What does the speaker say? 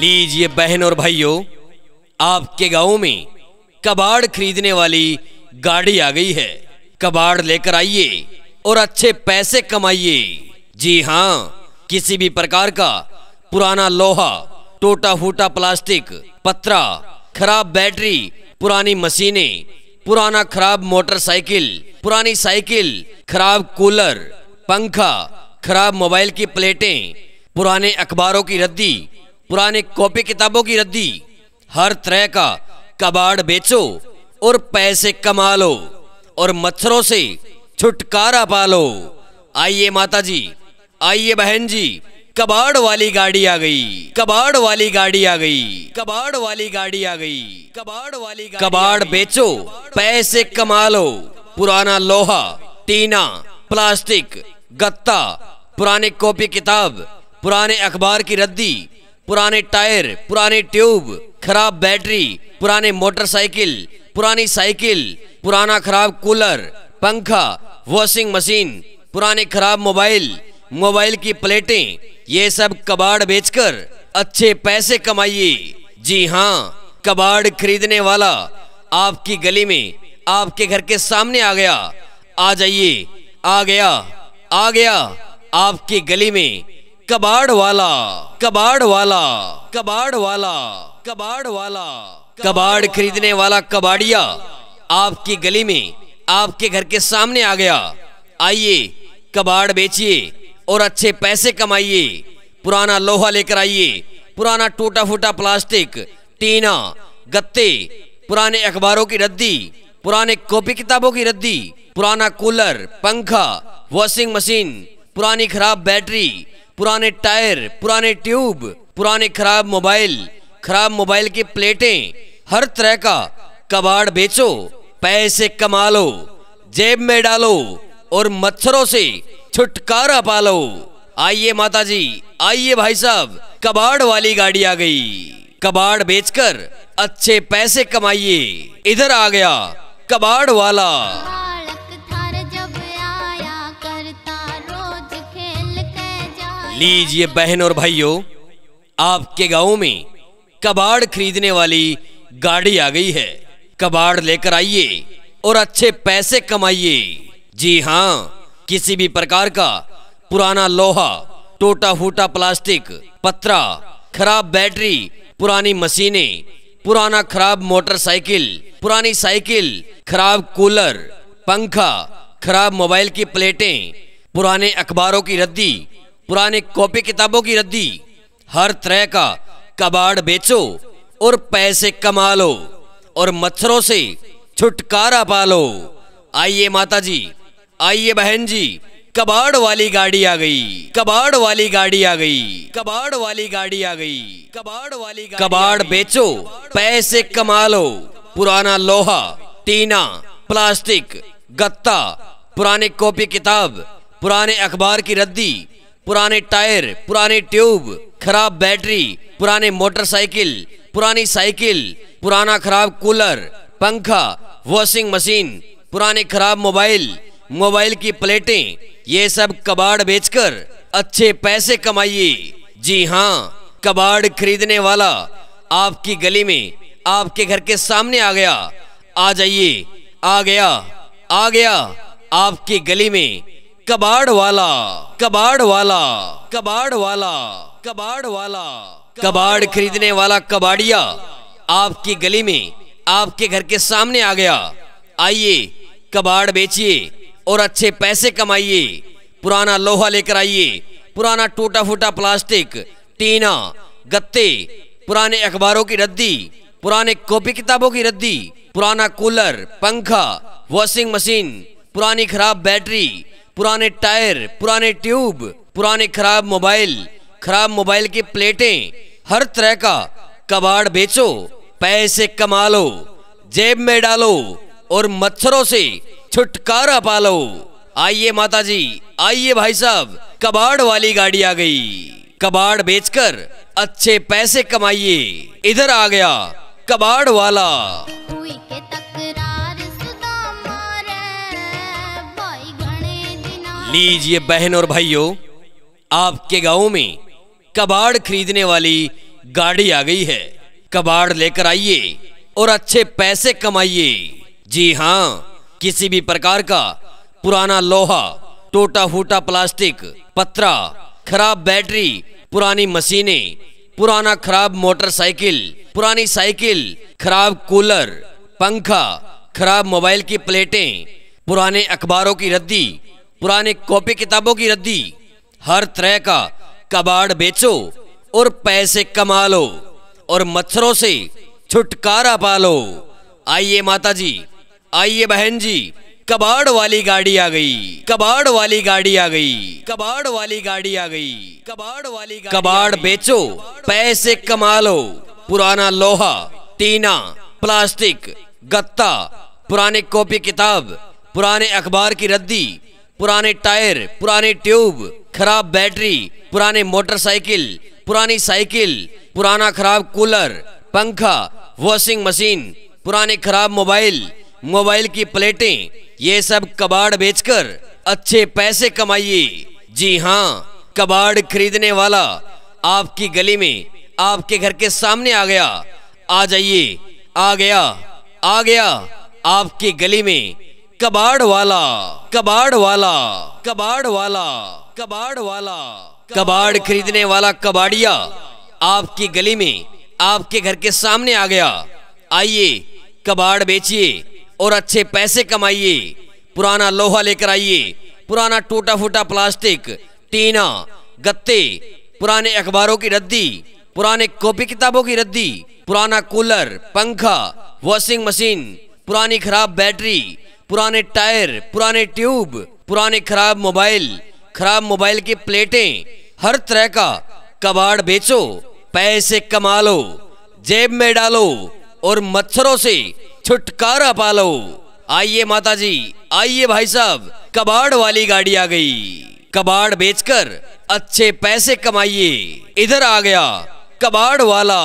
लीजिए बहन और भाइयों आपके गांव में कबाड़ खरीदने वाली गाड़ी आ गई है कबाड़ लेकर आइए और अच्छे पैसे कमाइए जी हाँ किसी भी प्रकार का पुराना लोहा टोटा फूटा प्लास्टिक पत्रा खराब बैटरी पुरानी मशीनें पुराना खराब मोटरसाइकिल पुरानी साइकिल खराब कूलर पंखा खराब मोबाइल की प्लेटें पुराने अखबारों की रद्दी पुराने कॉपी किताबों की रद्दी हर तरह का कबाड़ बेचो और पैसे कमा लो और मच्छरों से छुटकारा पा लो आइए माता जी आइए बहन जी कबाड़ वाली गाड़ी आ गई कबाड़ वाली गाड़ी आ गई कबाड़ वाली गाड़ी आ गई कबाड़ वाली कबाड़ बेचो पैसे कमा लो पुराना लोहा टीना प्लास्टिक गत्ता पुराने कॉपी किताब पुराने अखबार की रद्दी पुराने टायर पुराने ट्यूब खराब बैटरी पुराने मोटरसाइकिल पुरानी साइकिल पुराना खराब कूलर पंखा वॉशिंग मशीन पुराने खराब मोबाइल मोबाइल की प्लेटें ये सब कबाड़ बेचकर अच्छे पैसे कमाइए जी हाँ कबाड़ खरीदने वाला आपकी गली में आपके घर के सामने आ गया आ जाइए आ गया आ गया आपकी गली में कबाड़ वाला कबाड़ वाला कबाड़ वाला कबाड़ वाला कबाड़ खरीदने वाला कबाड़िया आपकी गली में आपके घर के सामने आ गया आइए कबाड़ बेचिए और अच्छे पैसे कमाइए पुराना लोहा लेकर आइए पुराना टूटा फूटा प्लास्टिक टीना गत्ते पुराने अखबारों की रद्दी पुराने कॉपी किताबों की रद्दी पुराना कूलर पंखा वॉशिंग मशीन पुरानी खराब बैटरी पुराने टायर पुराने ट्यूब पुराने खराब मोबाइल खराब मोबाइल की प्लेटें हर तरह का कबाड़ बेचो पैसे कमा लो जेब में डालो और मच्छरों से छुटकारा पालो आइए माता जी आइए भाई साहब कबाड़ वाली गाड़ी आ गई कबाड़ बेचकर अच्छे पैसे कमाइए इधर आ गया कबाड़ वाला लीजिए बहन और भाइयों आपके गांव में कबाड़ खरीदने वाली गाड़ी आ गई है कबाड़ लेकर आइए और अच्छे पैसे कमाइए जी हाँ किसी भी प्रकार का पुराना लोहा टोटा फूटा प्लास्टिक पत्रा खराब बैटरी पुरानी मशीनें पुराना खराब मोटरसाइकिल पुरानी साइकिल खराब कूलर पंखा खराब मोबाइल की प्लेटें पुराने अखबारों की रद्दी पुराने कॉपी किताबों की रद्दी हर तरह का कबाड़ बेचो और पैसे कमा लो और मच्छरों से छुटकारा पा लो आइए माता जी आइए बहन जी कबाड़ वाली गाड़ी आ गई कबाड़ वाली गाड़ी आ गई कबाड़ वाली गाड़ी आ गई कबाड़ वाली कबाड़ बेचो पैसे कमा लो पुराना लोहा टीना प्लास्टिक गत्ता पुराने कॉपी किताब पुराने अखबार की रद्दी पुराने टायर पुराने ट्यूब खराब बैटरी पुराने मोटरसाइकिल पुरानी साइकिल पुराना खराब कूलर पंखा वॉशिंग मशीन पुराने खराब मोबाइल मोबाइल की प्लेटें ये सब कबाड़ बेचकर अच्छे पैसे कमाइए जी हाँ कबाड़ खरीदने वाला आपकी गली में आपके घर के सामने आ गया आ जाइए आ गया आ गया आपकी गली में कबाड़ वाला कबाड़ वाला कबाड़ वाला कबाड़ वाला कबाड़ खरीदने वाला कबाड़िया आपकी गली में आपके घर के सामने आ गया आइए कबाड़ बेचिए और अच्छे पैसे कमाइए पुराना लोहा लेकर आइए पुराना टूटा फूटा प्लास्टिक टीना गत्ते पुराने अखबारों की रद्दी पुराने कॉपी किताबों की रद्दी पुराना कूलर पंखा वॉशिंग मशीन पुरानी खराब बैटरी पुराने टायर पुराने ट्यूब पुराने खराब मोबाइल खराब मोबाइल की प्लेटें हर तरह का कबाड़ बेचो पैसे कमा लो जेब में डालो और मच्छरों से छुटकारा पालो आइए माता जी आइए भाई साहब कबाड़ वाली गाड़ी आ गई कबाड़ बेचकर अच्छे पैसे कमाइए इधर आ गया कबाड़ वाला लीजिए बहन और भाइयों आपके गांव में कबाड़ खरीदने वाली गाड़ी आ गई है कबाड़ लेकर आइए और अच्छे पैसे कमाइए जी हाँ किसी भी प्रकार का पुराना लोहा टोटा फूटा प्लास्टिक पत्रा खराब बैटरी पुरानी मशीनें पुराना खराब मोटरसाइकिल पुरानी साइकिल खराब कूलर पंखा खराब मोबाइल की प्लेटें पुराने अखबारों की रद्दी पुराने कॉपी किताबों की रद्दी हर तरह का कबाड़ बेचो और पैसे कमा लो और मच्छरों से छुटकारा पा लो आइए माता जी आइए बहन जी कबाड़ वाली गाड़ी आ गई कबाड़ वाली गाड़ी आ गई कबाड़ वाली गाड़ी आ गई कबाड़ वाली कबाड़ बेचो पैसे कमा लो पुराना लोहा टीना प्लास्टिक गत्ता पुराने कॉपी किताब पुराने अखबार की रद्दी पुराने टायर पुराने ट्यूब खराब बैटरी पुराने मोटरसाइकिल पुरानी साइकिल पुराना खराब कूलर पंखा वॉशिंग मशीन पुराने खराब मोबाइल मोबाइल की प्लेटें ये सब कबाड़ बेचकर अच्छे पैसे कमाइए जी हाँ कबाड़ खरीदने वाला आपकी गली में आपके घर के सामने आ गया आ जाइए आ गया आ गया आपकी गली में कबाड़ वाला कबाड़ वाला कबाड़ वाला कबाड़ वाला कबाड़ खरीदने वाला कबाड़िया आपकी गली में आपके घर के सामने आ गया आइए कबाड़ बेचिए और अच्छे पैसे कमाइए पुराना लोहा लेकर आइए पुराना टूटा फूटा प्लास्टिक टीना गत्ते पुराने अखबारों की रद्दी पुराने कॉपी किताबों की रद्दी पुराना कूलर पंखा वॉशिंग मशीन पुरानी खराब बैटरी पुराने टायर पुराने ट्यूब पुराने खराब मोबाइल खराब मोबाइल की प्लेटें हर तरह का कबाड़ बेचो पैसे कमा लो जेब में डालो और मच्छरों से छुटकारा पालो आइए माता जी आइए भाई साहब कबाड़ वाली गाड़ी आ गई कबाड़ बेचकर अच्छे पैसे कमाइए इधर आ गया कबाड़ वाला